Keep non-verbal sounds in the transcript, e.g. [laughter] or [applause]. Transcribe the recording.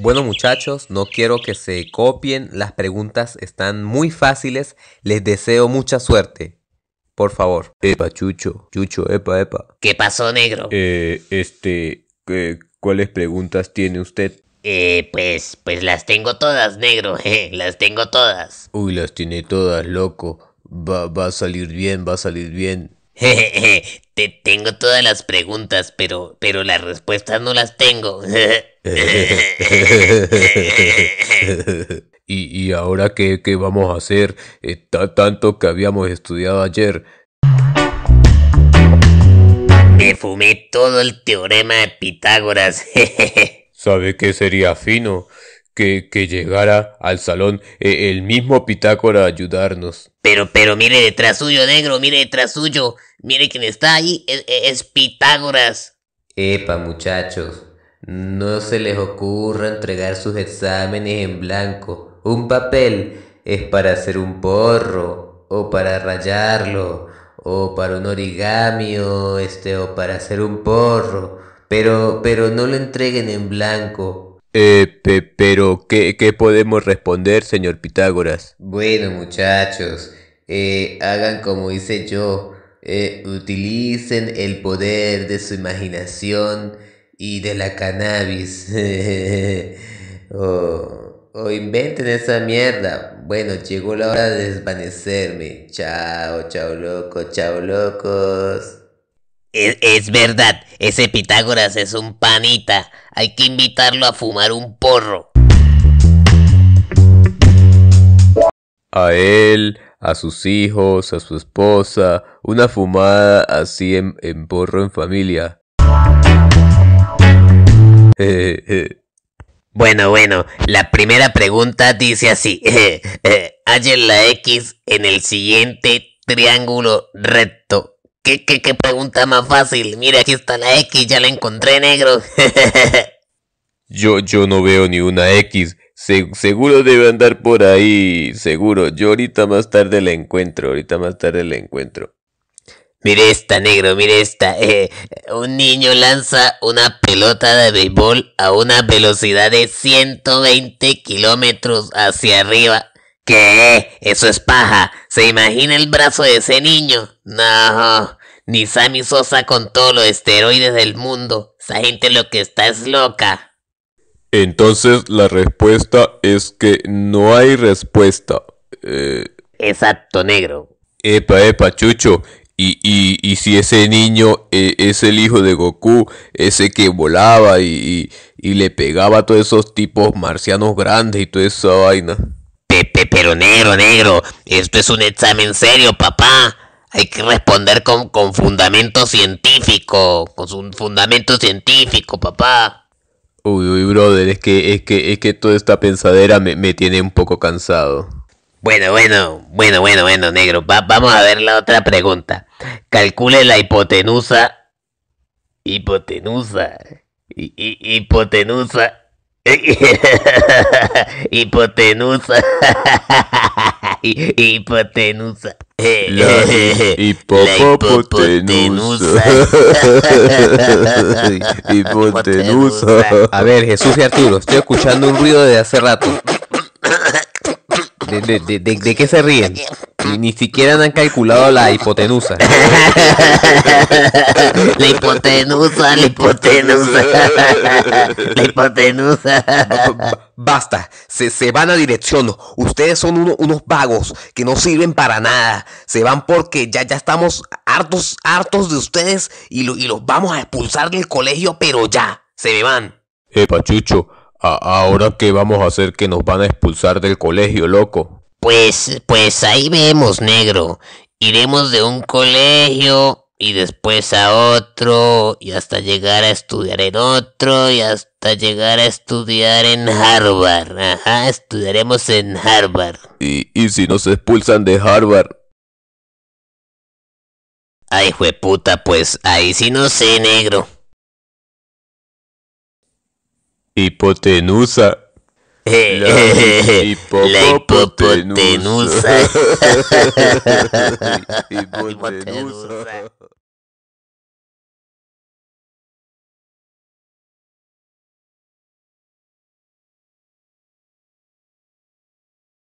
Bueno muchachos, no quiero que se copien, las preguntas están muy fáciles, les deseo mucha suerte. Por favor. Epa, Chucho, Chucho, epa, epa. ¿Qué pasó, negro? Eh, este, eh, ¿cuáles preguntas tiene usted? Eh, pues, pues las tengo todas, negro, [laughs] eh, las tengo todas. Uy, las tiene todas, loco. va a salir bien, va a salir bien. Jejeje, [laughs] te tengo todas las preguntas, pero, pero las respuestas no las tengo. [laughs] ¿Y, y ahora qué, qué vamos a hacer? Está eh, tanto que habíamos estudiado ayer. Me fumé todo el teorema de Pitágoras. [laughs] ¿Sabe qué sería fino? que, llegara al salón eh, el mismo Pitágoras a ayudarnos. Pero, pero mire detrás suyo, negro, mire detrás suyo. Mire quien está ahí, es, Pitágoras. Epa, muchachos, no se les ocurra entregar sus exámenes en blanco. Un papel es para hacer un porro, o para rayarlo, o para un origami, este, o para hacer un porro. Pero, pero no lo entreguen en blanco, eh, pero, ¿qué, ¿qué, podemos responder, señor Pitágoras? Bueno, muchachos, eh, hagan como hice yo. Eh, utilicen el poder de su imaginación y de la cannabis. [laughs] o, o inventen esa mierda. Bueno, llegó la hora de desvanecerme. Chao, chao loco, chao locos. Es, es verdad, ese Pitágoras es un panita. Hay que invitarlo a fumar un porro. A él, a sus hijos, a su esposa, una fumada así en, porro en familia. [laughs] Bueno, bueno, la primera pregunta dice así. [laughs] en la X en el siguiente triángulo recto. ¿Qué, pregunta más fácil? Mira, aquí está la X, ya la encontré, negro. [laughs] yo, yo no veo ni una X. seguro debe andar por ahí, seguro. Yo ahorita más tarde la encuentro, ahorita más tarde la encuentro. Mire esta, negro, mire esta. Eh, un niño lanza una pelota de béisbol a una velocidad de 120 kilómetros hacia arriba. ¿Qué? Eso es paja. ¿Se imagina el brazo de ese niño? No, ni Sammy Sosa con todos los esteroides del mundo. Esa gente lo que está es loca. Entonces la respuesta es que no hay respuesta. Eh, Exacto, negro. Epa, epa, Chucho. Y, y, si ese niño e, es el hijo de Goku, ese que volaba y, y le pegaba a todos esos tipos marcianos grandes y toda esa vaina. Pero negro, negro, esto es un examen serio, papá. Hay que responder con, fundamento científico, con un fundamento científico, papá. Uy, uy, brother, es que, es que, es que toda esta pensadera me, tiene un poco cansado. Bueno, bueno, bueno, bueno, bueno, negro. vamos a ver la otra pregunta. Calcule la hipotenusa. Hipotenusa. hipotenusa [laughs] hipotenusa. [laughs] hipotenusa. La hipopotenusa. [laughs] hipotenusa. A ver, Jesús y Arturo, estoy escuchando un ruido de hace rato. de qué se ríen? ni siquiera han calculado la hipotenusa. [laughs] la hipotenusa, la hipotenusa. la hipotenusa. Basta, se, van a dirección. Ustedes son unos vagos que no sirven para nada. Se van porque ya, ya estamos hartos, hartos de ustedes y, los vamos a expulsar del colegio, pero ya, se me van. eh pachucho ¿ahora qué vamos a hacer que nos van a expulsar del colegio, loco? Pues, pues ahí vemos, negro. Iremos de un colegio y después a otro y hasta llegar a estudiar en otro y hasta llegar a estudiar en Harvard. Ajá, estudiaremos en Harvard. ¿Y, y si nos expulsan de Harvard? Ay, jueputa, pues ahí sí no sé, negro. Hipotenusa. [laughs] La hipopotenusa. La hipopotenusa. hipopotenusa. [laughs]